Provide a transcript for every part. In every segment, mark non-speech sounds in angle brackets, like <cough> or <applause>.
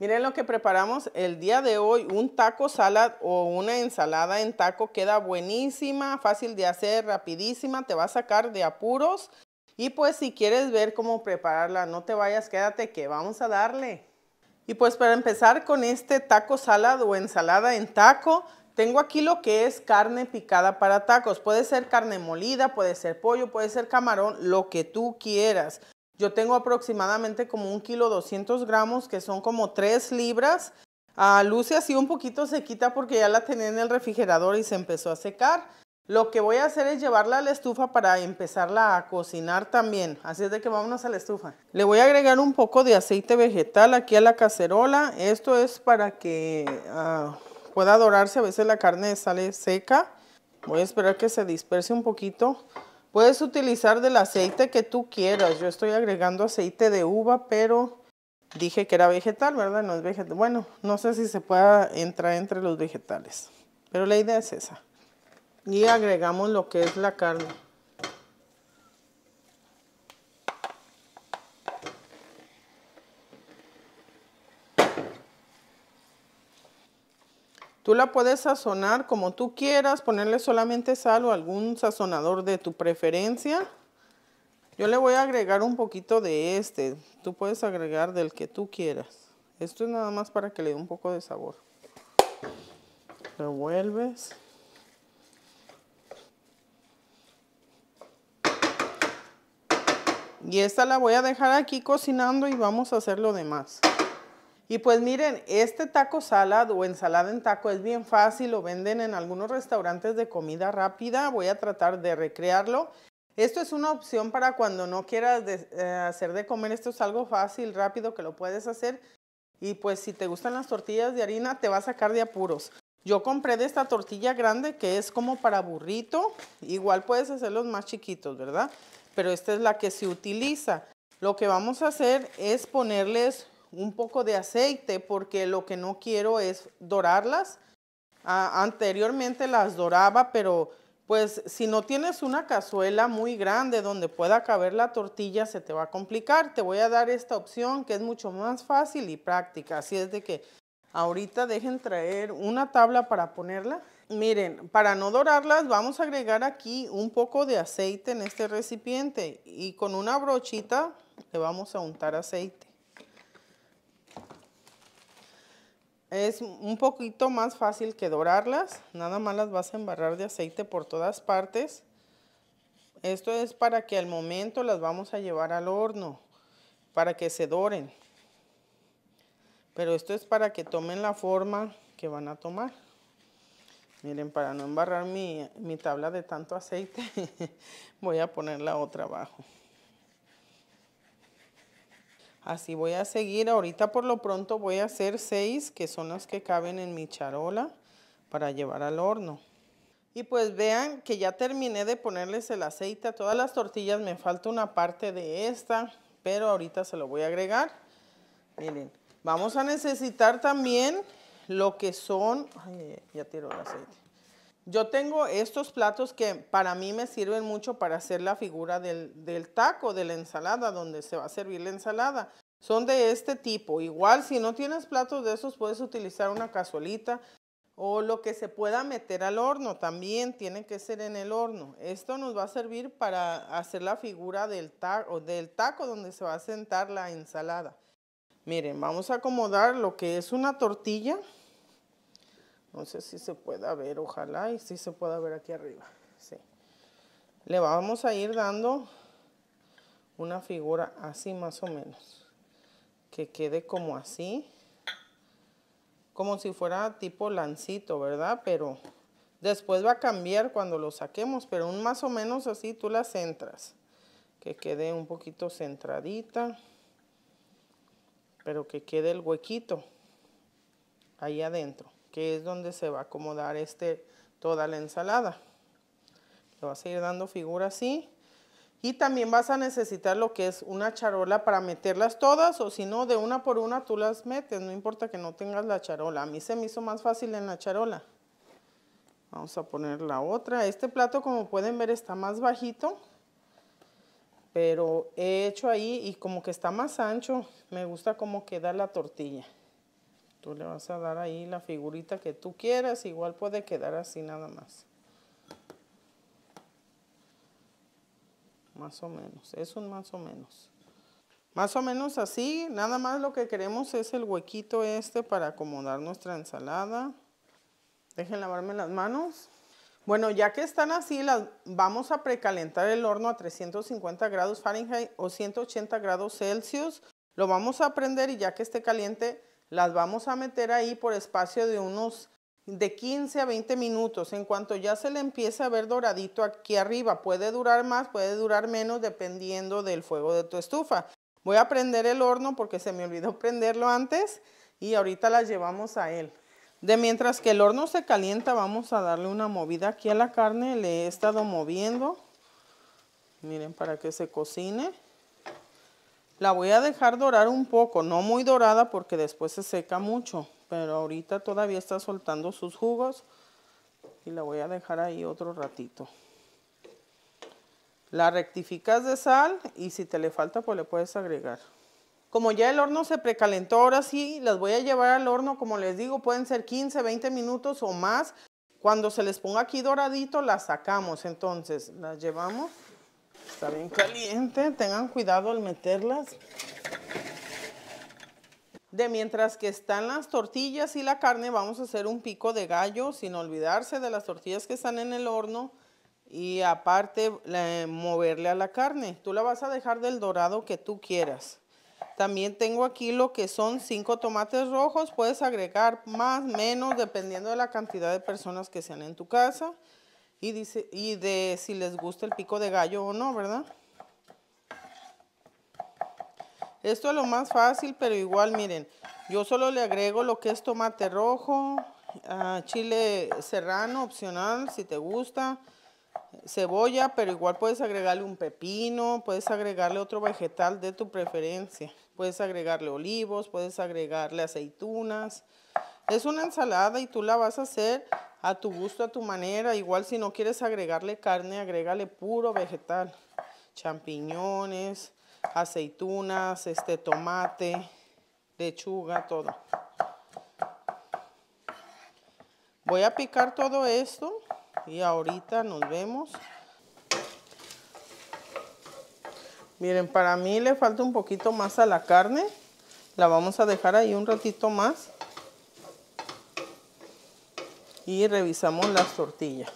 Miren lo que preparamos el día de hoy, un taco salad o una ensalada en taco queda buenísima, fácil de hacer, rapidísima, te va a sacar de apuros. Y pues si quieres ver cómo prepararla, no te vayas, quédate que vamos a darle. Y pues para empezar con este taco salad o ensalada en taco, tengo aquí lo que es carne picada para tacos. Puede ser carne molida, puede ser pollo, puede ser camarón, lo que tú quieras. Yo tengo aproximadamente como un kilo 200 gramos, que son como 3 libras. A ah, Lucy así un poquito se quita porque ya la tenía en el refrigerador y se empezó a secar. Lo que voy a hacer es llevarla a la estufa para empezarla a cocinar también. Así es de que vámonos a la estufa. Le voy a agregar un poco de aceite vegetal aquí a la cacerola. Esto es para que ah, pueda dorarse. A veces la carne sale seca. Voy a esperar que se disperse un poquito. Puedes utilizar del aceite que tú quieras. Yo estoy agregando aceite de uva, pero dije que era vegetal, ¿verdad? No es vegetal. Bueno, no sé si se pueda entrar entre los vegetales, pero la idea es esa. Y agregamos lo que es la carne. Tú la puedes sazonar como tú quieras, ponerle solamente sal o algún sazonador de tu preferencia. Yo le voy a agregar un poquito de este. Tú puedes agregar del que tú quieras. Esto es nada más para que le dé un poco de sabor. Revuelves. Y esta la voy a dejar aquí cocinando y vamos a hacer lo demás. Y pues miren, este taco salad o ensalada en taco es bien fácil, lo venden en algunos restaurantes de comida rápida, voy a tratar de recrearlo. Esto es una opción para cuando no quieras eh, hacer de comer, esto es algo fácil, rápido que lo puedes hacer. Y pues si te gustan las tortillas de harina, te va a sacar de apuros. Yo compré de esta tortilla grande que es como para burrito, igual puedes hacerlos más chiquitos, ¿verdad? Pero esta es la que se utiliza. Lo que vamos a hacer es ponerles un poco de aceite porque lo que no quiero es dorarlas. Ah, anteriormente las doraba, pero pues si no tienes una cazuela muy grande donde pueda caber la tortilla, se te va a complicar. Te voy a dar esta opción que es mucho más fácil y práctica. Así es de que ahorita dejen traer una tabla para ponerla. Miren, para no dorarlas vamos a agregar aquí un poco de aceite en este recipiente y con una brochita le vamos a untar aceite. Es un poquito más fácil que dorarlas, nada más las vas a embarrar de aceite por todas partes. Esto es para que al momento las vamos a llevar al horno, para que se doren. Pero esto es para que tomen la forma que van a tomar. Miren, para no embarrar mi, mi tabla de tanto aceite, <laughs> voy a poner la otra abajo. Así voy a seguir. Ahorita por lo pronto voy a hacer seis, que son las que caben en mi charola para llevar al horno. Y pues vean que ya terminé de ponerles el aceite a todas las tortillas. Me falta una parte de esta, pero ahorita se lo voy a agregar. Miren, vamos a necesitar también lo que son... Ay, ya tiro el aceite. Yo tengo estos platos que para mí me sirven mucho para hacer la figura del, del, taco, de la ensalada, donde se va a servir la ensalada. Son de este tipo. Igual, si no tienes platos de esos, puedes utilizar una cazuelita o lo que se pueda meter al horno. También tiene que ser en el horno. Esto nos va a servir para hacer la figura del, o del taco, donde se va a sentar la ensalada. Miren, vamos a acomodar lo que es una tortilla. No sé si se pueda ver, ojalá y si se pueda ver aquí arriba. Sí. Le vamos a ir dando una figura así más o menos. Que quede como así. Como si fuera tipo lancito, ¿verdad? Pero después va a cambiar cuando lo saquemos. Pero un más o menos así tú la centras. Que quede un poquito centradita. Pero que quede el huequito ahí adentro que es donde se va a acomodar este, toda la ensalada. lo vas a ir dando figura así. Y también vas a necesitar lo que es una charola para meterlas todas o si no, de una por una tú las metes, no importa que no tengas la charola. A mí se me hizo más fácil en la charola. Vamos a poner la otra. Este plato, como pueden ver, está más bajito, pero he hecho ahí y como que está más ancho. Me gusta cómo queda la tortilla. Tú le vas a dar ahí la figurita que tú quieras. Igual puede quedar así nada más. Más o menos. Es un más o menos. Más o menos así. Nada más lo que queremos es el huequito este para acomodar nuestra ensalada. Dejen lavarme las manos. Bueno, ya que están así, vamos a precalentar el horno a 350 grados Fahrenheit o 180 grados Celsius. Lo vamos a prender y ya que esté caliente, las vamos a meter ahí por espacio de unos de 15 a 20 minutos. En cuanto ya se le empiece a ver doradito aquí arriba, puede durar más, puede durar menos dependiendo del fuego de tu estufa. Voy a prender el horno porque se me olvidó <laughs> prenderlo antes y ahorita las llevamos a él. De mientras que el horno se calienta, vamos a darle una movida aquí a la carne. Le he estado moviendo. Miren, para que se cocine. La voy a dejar dorar un poco, no muy dorada porque después se seca mucho, pero ahorita todavía está soltando sus jugos y la voy a dejar ahí otro ratito. La rectificas de sal y si te le falta pues le puedes agregar. Como ya el horno se precalentó, ahora sí las voy a llevar al horno, como les digo, pueden ser 15, 20 minutos o más. Cuando se les ponga aquí doradito la sacamos, entonces las llevamos Está bien caliente, tengan cuidado al meterlas. De mientras que están las tortillas y la carne, vamos a hacer un pico de gallo sin olvidarse de las tortillas que están en el horno y aparte moverle a la carne. Tú la vas a dejar del dorado que tú quieras. También tengo aquí lo que son cinco tomates rojos. Puedes agregar más, menos, dependiendo de la cantidad de personas que sean en tu casa y, dice, y de si les gusta el pico de gallo o no, ¿verdad? Esto es lo más fácil, pero igual, miren, yo solo le agrego lo que es tomate rojo, ah, chile serrano, opcional, si te gusta, cebolla, pero igual puedes agregarle un pepino, puedes agregarle otro vegetal de tu preferencia. Puedes agregarle olivos, puedes agregarle aceitunas. Es una ensalada y tú la vas a hacer a tu gusto, a tu manera. Igual si no quieres agregarle carne, agrégale puro vegetal. Champiñones, aceitunas, este tomate, lechuga, todo. Voy a picar todo esto y ahorita nos vemos. Miren, para mí le falta un poquito más a la carne. La vamos a dejar ahí un ratito más y revisamos las tortillas.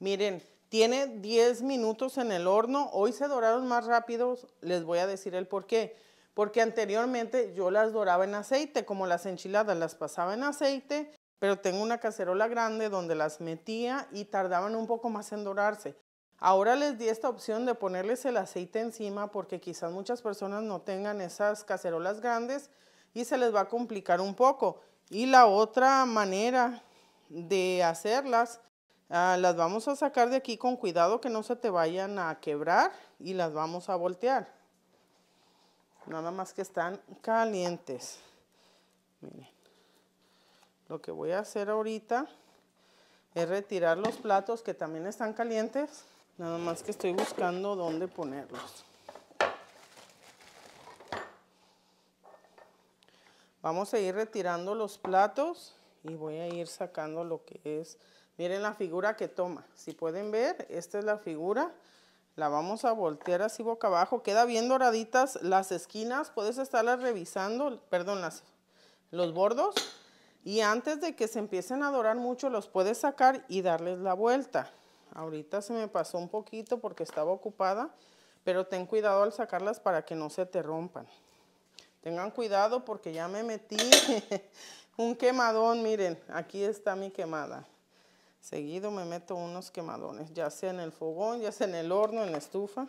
Miren, tiene 10 minutos en el horno. Hoy se doraron más rápidos. Les voy a decir el por qué. Porque anteriormente yo las doraba en aceite, como las enchiladas las pasaba en aceite, pero tengo una cacerola grande donde las metía y tardaban un poco más en dorarse. Ahora les di esta opción de ponerles el aceite encima porque quizás muchas personas no tengan esas cacerolas grandes y se les va a complicar un poco. Y la otra manera de hacerlas. Ah, las vamos a sacar de aquí con cuidado que no se te vayan a quebrar y las vamos a voltear. Nada más que están calientes. Miren, lo que voy a hacer ahorita es retirar los platos que también están calientes. Nada más que estoy buscando dónde ponerlos. Vamos a ir retirando los platos y voy a ir sacando lo que es. Miren la figura que toma. Si pueden ver, esta es la figura. La vamos a voltear así boca abajo. Queda bien doraditas las esquinas. Puedes estarlas revisando, perdón, las, los bordos. Y antes de que se empiecen a dorar mucho, los puedes sacar y darles la vuelta. Ahorita se me pasó un poquito porque estaba ocupada, pero ten cuidado al sacarlas para que no se te rompan. Tengan cuidado porque ya me metí, <laughs> un quemadón, miren, aquí está mi quemada. Seguido me meto unos quemadones, ya sea en el fogón, ya sea en el horno, en la estufa.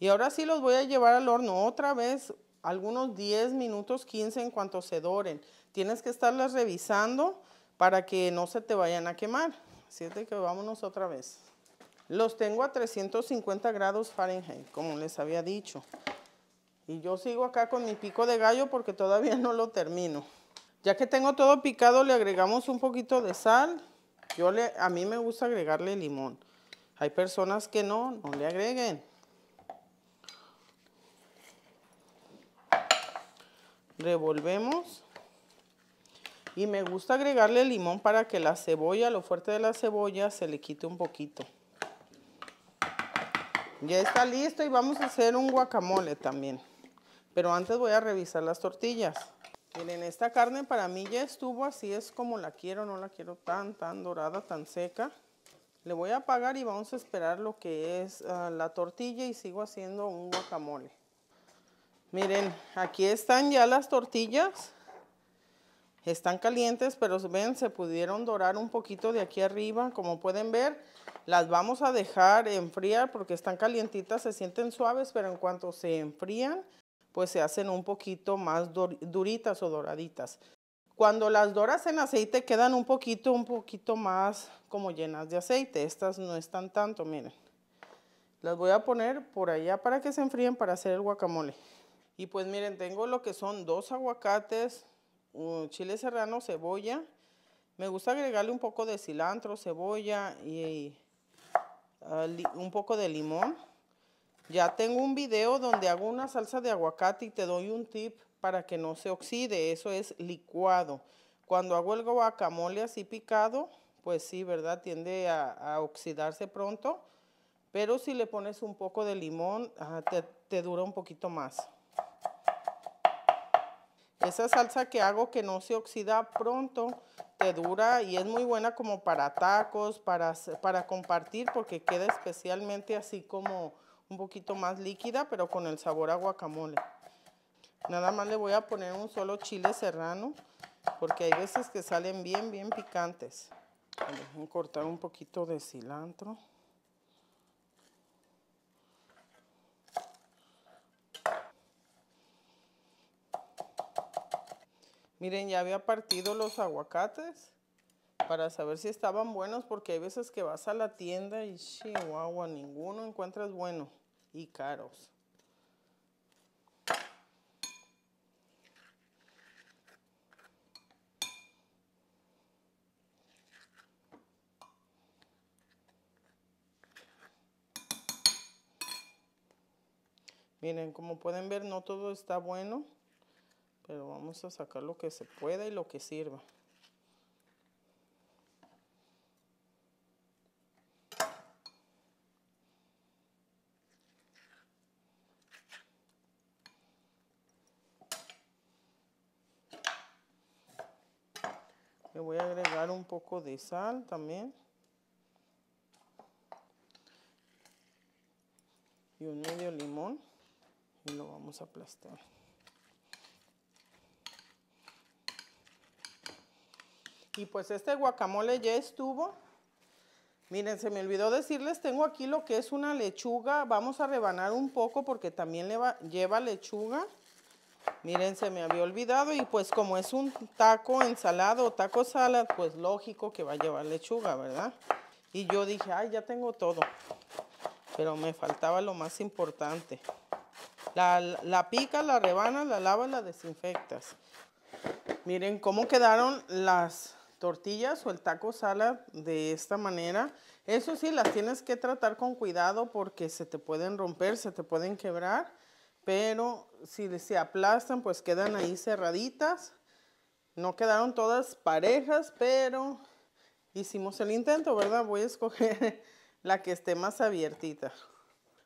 Y ahora sí los voy a llevar al horno otra vez, algunos 10 minutos, 15 en cuanto se doren. Tienes que estarlas revisando para que no se te vayan a quemar. Así es que vámonos otra vez. Los tengo a 350 grados Fahrenheit, como les había dicho. Y yo sigo acá con mi pico de gallo porque todavía no lo termino. Ya que tengo todo picado, le agregamos un poquito de sal. Yo le, a mí me gusta agregarle limón. Hay personas que no, no le agreguen. Revolvemos. Y me gusta agregarle limón para que la cebolla, lo fuerte de la cebolla, se le quite un poquito. Ya está listo y vamos a hacer un guacamole también. Pero antes voy a revisar las tortillas. Miren, esta carne para mí ya estuvo, así es como la quiero, no la quiero tan, tan dorada, tan seca. Le voy a apagar y vamos a esperar lo que es ah, la tortilla y sigo haciendo un guacamole. Miren, aquí están ya las tortillas. Están calientes, pero ven, se pudieron dorar un poquito de aquí arriba. Como pueden ver, las vamos a dejar enfriar porque están calientitas, se sienten suaves, pero en cuanto se enfrían, pues se hacen un poquito más duritas o doraditas. Cuando las doras en aceite quedan un poquito, un poquito más como llenas de aceite. Estas no están tanto, miren. Las voy a poner por allá para que se enfríen para hacer el guacamole. Y pues miren, tengo lo que son dos aguacates, un chile serrano, cebolla. Me gusta agregarle un poco de cilantro, cebolla y, ah, un poco de limón. Ya tengo un video donde hago una salsa de aguacate y te doy un tip para que no se oxide. Eso es licuado. Cuando hago el guacamole así picado, pues sí, ¿verdad? Tiende a, oxidarse pronto. Pero si le pones un poco de limón, te, dura un poquito más. Esa salsa que hago que no se oxida pronto, te dura y es muy buena como para tacos, para, para compartir, porque queda especialmente así como un poquito más líquida, pero con el sabor a guacamole. Nada más le voy a poner un solo chile serrano, porque hay veces que salen bien, bien picantes. a cortar un poquito de cilantro. Miren, ya había partido los aguacates para saber si estaban buenos, porque hay veces que vas a la tienda y chihuahua, ninguno encuentras bueno y caros. Miren, como pueden ver, no todo está bueno, pero vamos a sacar lo que se pueda y lo que sirva. de sal también. Y un medio limón. Y lo vamos a aplastar. Y pues este guacamole ya estuvo. Miren, se me olvidó decirles, tengo aquí lo que es una lechuga. Vamos a rebanar un poco porque también lleva lechuga. Miren, se me había olvidado y pues como es un taco ensalado o taco salad, pues lógico que va a llevar lechuga, ¿verdad? Y yo dije, ay, ya tengo todo. Pero me faltaba lo más importante. La, pica, la rebana, la lava la desinfectas. Miren cómo quedaron las tortillas o el taco salad de esta manera. Eso sí, las tienes que tratar con cuidado porque se te pueden romper, se te pueden quebrar pero si se aplastan pues quedan ahí cerraditas. No quedaron todas parejas, pero hicimos el intento, ¿verdad? Voy a escoger <laughs> la que esté más abiertita.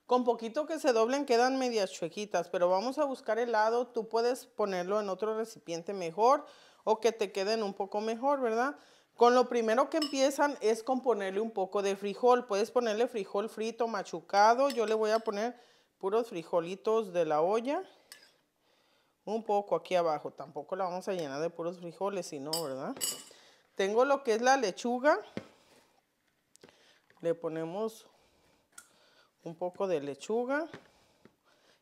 Con poquito que se doblen quedan medias chuequitas, pero vamos a buscar el lado. Tú puedes ponerlo en otro recipiente mejor o que te queden un poco mejor, ¿verdad? Con lo primero que empiezan es con ponerle un poco de frijol. Puedes ponerle frijol frito, machucado. Yo le voy a poner puros frijolitos de la olla. Un poco aquí abajo, tampoco la vamos a llenar de puros frijoles, sino, ¿verdad? Tengo lo que es la lechuga. Le ponemos un poco de lechuga.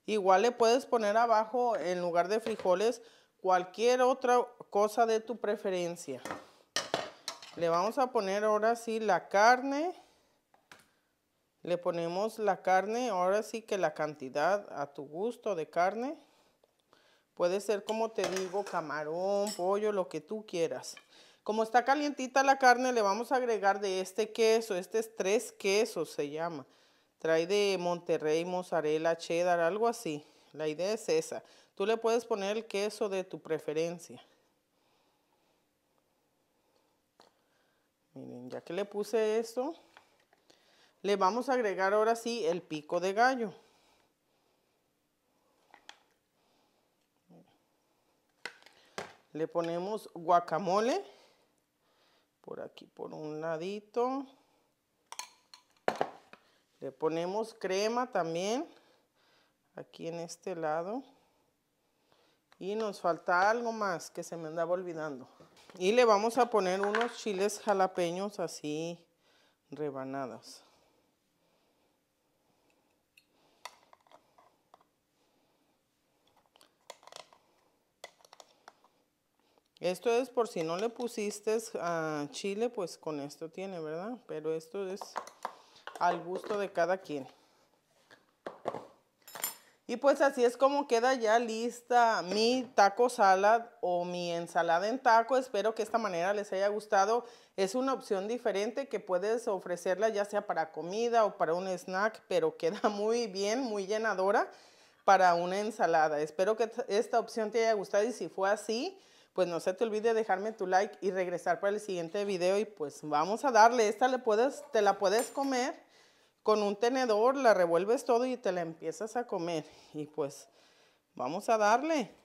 Igual le puedes poner abajo, en lugar de frijoles, cualquier otra cosa de tu preferencia. Le vamos a poner ahora sí la carne. Le ponemos la carne, ahora sí que la cantidad a tu gusto de carne. Puede ser como te digo, camarón, pollo, lo que tú quieras. Como está calientita la carne, le vamos a agregar de este queso. Este es tres quesos, se llama. Trae de Monterrey, mozzarella, cheddar, algo así. La idea es esa. Tú le puedes poner el queso de tu preferencia. Miren, ya que le puse esto, le vamos a agregar ahora sí el pico de gallo. Le ponemos guacamole. Por aquí, por un ladito. Le ponemos crema también. Aquí en este lado. Y nos falta algo más que se me andaba olvidando. Y le vamos a poner unos chiles jalapeños así rebanadas. Esto es por si no le pusiste chile, pues con esto tiene, ¿verdad? Pero esto es al gusto de cada quien. Y pues así es como queda ya lista mi taco salad o mi ensalada en taco. Espero que esta manera les haya gustado. Es una opción diferente que puedes ofrecerla ya sea para comida o para un snack, pero queda <laughs> muy bien, muy llenadora para una ensalada. Espero que esta opción te haya gustado y si fue así, pues no se te olvide dejarme tu like y regresar para el siguiente video y pues vamos a darle. Esta le puedes, te la puedes comer con un tenedor, la revuelves todo y te la empiezas a comer. Y pues vamos a darle.